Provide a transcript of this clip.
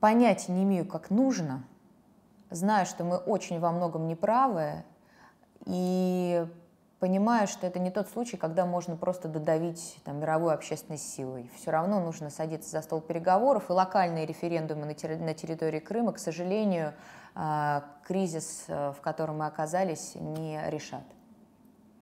понятия не имею, как нужно, знаю, что мы очень во многом неправы, и понимаю, что это не тот случай, когда можно просто додавить там, мировой общественной силой. Все равно нужно садиться за стол переговоров, и локальные референдумы на, территории Крыма, к сожалению, а, кризис, э, в котором мы оказались, не решат.